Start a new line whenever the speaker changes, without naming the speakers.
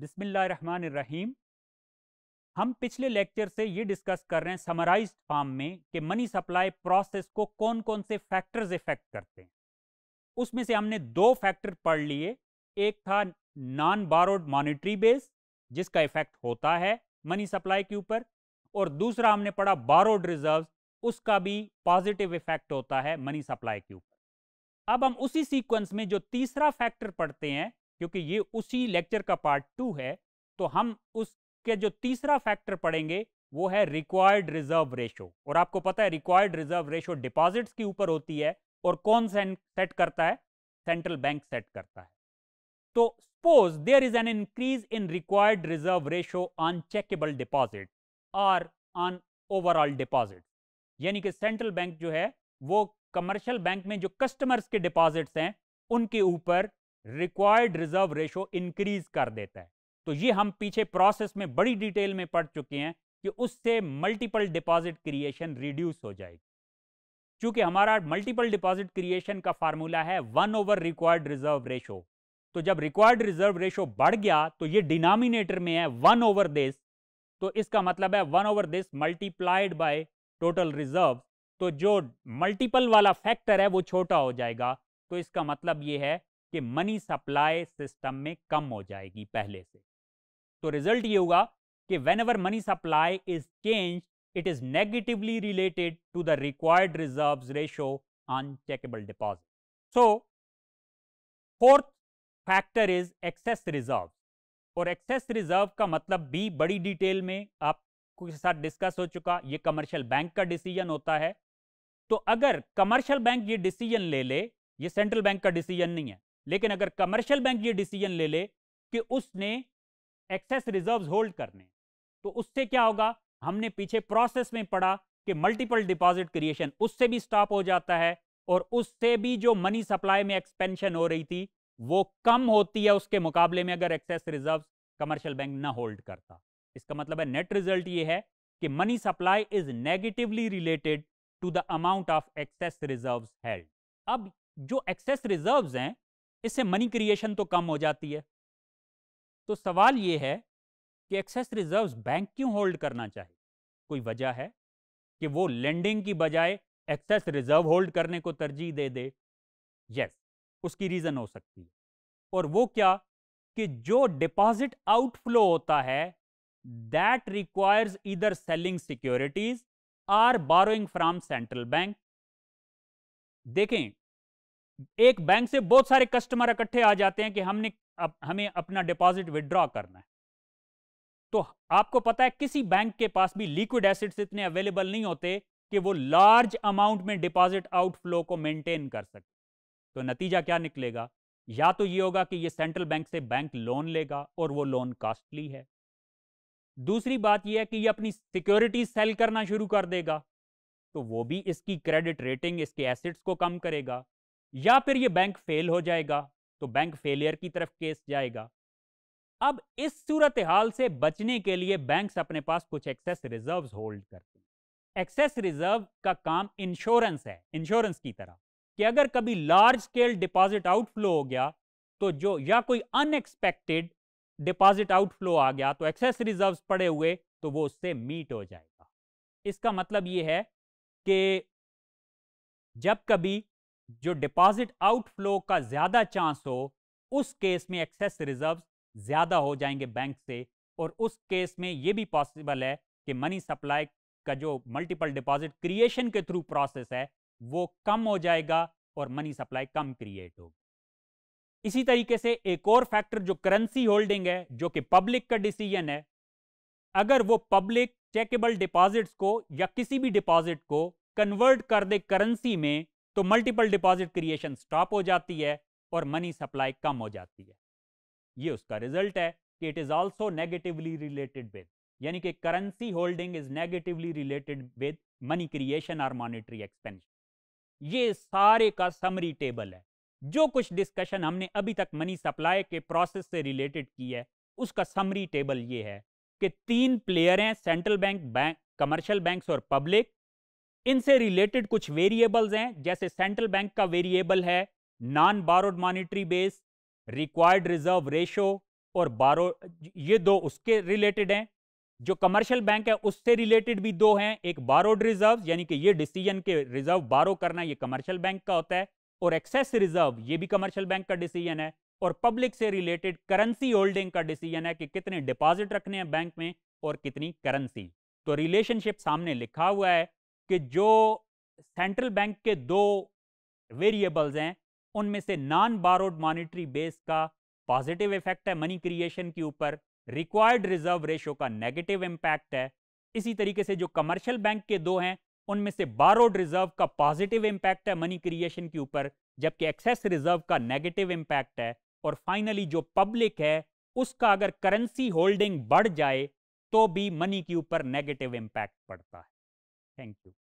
बिस्मिल्लाहिर्रहमानिर्रहीम हम पिछले लेक्चर से ये डिस्कस कर रहे हैं समराइज फॉर्म में कि मनी सप्लाई प्रोसेस को कौन कौन से फैक्टर्स इफेक्ट करते हैं उसमें से हमने दो फैक्टर पढ़ लिए एक था नॉन बारोड मॉनिटरी बेस जिसका इफेक्ट होता है मनी सप्लाई के ऊपर और दूसरा हमने पढ़ा बारोड रिजर्व उसका भी पॉजिटिव इफेक्ट होता है मनी सप्लाई के ऊपर अब हम उसी सीक्वेंस में जो तीसरा फैक्टर पढ़ते हैं क्योंकि ये उसी लेक्चर का पार्ट टू है तो हम उसके जो तीसरा फैक्टर पढ़ेंगे वो है रिक्वायर्ड रिजर्व रेशो और आपको पता है रिक्वायर्ड रिजर्व रेशो डिपॉजिट्स के ऊपर होती है और कौन सेट करता है सेंट्रल बैंक सेट करता है तो suppose there is an increase in required reserve ratio on checkable deposit और ऑन ओवरऑल डिपॉजिट यानी कि सेंट्रल बैंक जो है वो कमर्शियल बैंक में जो कस्टमर्स के डिपॉजिट्स हैं उनके ऊपर रिक्वायर्ड रिजर्व रेशो इंक्रीज कर देता है तो ये हम पीछे प्रोसेस में बड़ी डिटेल में पढ़ चुके हैं कि उससे मल्टीपल डिपॉजिट क्रिएशन रिड्यूस हो जाएगी क्योंकि हमारा मल्टीपल डिपॉजिट क्रिएशन का फार्मूला है one over required reserve ratio तो जब रिक्वायर्ड रिजर्व रेशो बढ़ गया तो ये डिनोमिनेटर में है वन ओवर दिस तो इसका मतलब है one over this multiplied by total reserve तो जो मल्टीपल वाला फैक्टर है वो छोटा हो जाएगा तो इसका मतलब ये है कि मनी सप्लाई सिस्टम में कम हो जाएगी पहले से तो रिजल्ट ये होगा कि whenever money supply is change it is negatively related to the required reserve ratio on checkable deposit so fourth factor is excess reserve और एक्सेस रिजर्व का मतलब भी बड़ी डिटेल में आपके साथ डिस्कस हो चुका ये कमर्शियल बैंक का डिसीजन होता है तो अगर कमर्शियल बैंक ये डिसीजन ले ले ये सेंट्रल बैंक का डिसीजन नहीं है लेकिन अगर कमर्शियल बैंक ये डिसीजन ले ले कि उसने एक्सेस रिजर्व्स होल्ड करने तो उससे क्या होगा हमने पीछे प्रोसेस में पढ़ा कि मल्टीपल डिपॉजिट क्रिएशन उससे भी स्टॉप हो जाता है और उससे भी जो मनी सप्लाई में एक्सपेंशन हो रही थी वो कम होती है उसके मुकाबले में अगर एक्सेस रिजर्व कमर्शियल बैंक ना होल्ड करता इसका मतलब है नेट रिजल्ट ये है कि money supply is negatively related to the amount of excess reserve held अब जो एक्सेस रिजर्व हैं इससे मनी क्रिएशन तो कम हो जाती है तो सवाल यह है कि एक्सेस रिजर्व्स बैंक क्यों होल्ड करना चाहिए कोई वजह है कि वो लेंडिंग की बजाय एक्सेस रिजर्व होल्ड करने को तरजीह दे दे यस उसकी रीज़न हो सकती है और वो क्या कि जो डिपॉजिट आउटफ्लो होता है that requires either selling securities or borrowing from central bank देखें एक बैंक से बहुत सारे कस्टमर इकट्ठे आ जाते हैं कि हमने अप, हमें अपना डिपॉजिट विदड्रॉ करना है तो आपको पता है किसी बैंक के पास भी लिक्विड एसिड्स इतने अवेलेबल नहीं होते कि वो लार्ज अमाउंट में डिपॉजिट आउटफ्लो को मेंटेन कर सके तो नतीजा क्या निकलेगा या तो ये होगा कि ये सेंट्रल बैंक से बैंक लोन लेगा और वो लोन कॉस्टली है दूसरी बात यह है कि ये अपनी सिक्योरिटीज सेल करना शुरू कर देगा तो वो भी इसकी क्रेडिट रेटिंग इसके एसेट्स को कम करेगा या फिर ये बैंक फेल हो जाएगा तो बैंक फेलियर की तरफ केस जाएगा अब इस सूरत हाल से बचने के लिए बैंक्स अपने पास कुछ एक्सेस रिजर्व्स होल्ड करते हैं एक्सेस रिजर्व का काम इंश्योरेंस है इंश्योरेंस की तरह कि अगर कभी लार्ज स्केल डिपॉजिट आउटफ्लो हो गया तो जो या कोई अनएक्सपेक्टेड डिपॉजिट आउटफ्लो आ गया तो एक्सेस रिजर्व्स पड़े हुए तो वो उससे मीट हो जाएगा इसका मतलब ये है कि जब कभी जो डिपॉजिट आउटफ्लो का ज़्यादा चांस हो उस केस में एक्सेस रिजर्व ज़्यादा हो जाएंगे बैंक से और उस केस में यह भी पॉसिबल है कि मनी सप्लाई का जो मल्टीपल डिपॉजिट क्रिएशन के थ्रू प्रोसेस है वो कम हो जाएगा और मनी सप्लाई कम क्रिएट होगी इसी तरीके से एक और फैक्टर जो करेंसी होल्डिंग है जो कि पब्लिक का डिसीजन है अगर वो पब्लिक चेकेबल डिपॉजिट्स को या किसी भी डिपॉजिट को कन्वर्ट कर दे करेंसी में तो मल्टीपल डिपॉजिट क्रिएशन स्टॉप हो जाती है और मनी सप्लाई कम हो जाती है ये उसका रिजल्ट है कि it is also negatively related with यानी कि currency holding is negatively related with money creation और मॉनिटरी एक्सपेंशन ये सारे का समरी टेबल है जो कुछ डिस्कशन हमने अभी तक मनी सप्लाई के प्रोसेस से रिलेटेड की है उसका समरी टेबल ये है कि तीन प्लेयर हैं central bank bank commercial banks और पब्लिक इनसे रिलेटेड कुछ वेरिएबल्स हैं जैसे सेंट्रल बैंक का वेरिएबल है non borrowed monetary base required reserve ratio और बारो ये दो उसके रिलेटेड हैं जो कमर्शियल बैंक है उससे रिलेटेड भी दो हैं एक बारोड रिजर्व यानी कि ये डिसीजन के रिजर्व बारो करना ये कमर्शियल बैंक का होता है और एक्सेस रिजर्व ये भी कमर्शियल बैंक का डिसीजन है और पब्लिक से रिलेटेड करेंसी होल्डिंग का डिसीजन है कि कितने डिपॉजिट रखने हैं बैंक में और कितनी करेंसी तो रिलेशनशिप सामने लिखा हुआ है कि जो सेंट्रल बैंक के दो वेरिएबल्स हैं उनमें से नॉन बारोड मॉनिटरी बेस का पॉजिटिव इफेक्ट है मनी क्रिएशन के ऊपर रिक्वायर्ड रिजर्व रेशो का नेगेटिव इम्पैक्ट है इसी तरीके से जो कमर्शियल बैंक के दो हैं उनमें से बारोड रिजर्व का पॉजिटिव इम्पैक्ट है मनी क्रिएशन के ऊपर जबकि एक्सेस रिजर्व का नेगेटिव इम्पैक्ट है और फाइनली जो पब्लिक है उसका अगर करेंसी होल्डिंग बढ़ जाए तो भी मनी के ऊपर नेगेटिव इम्पैक्ट पड़ता है Thank you.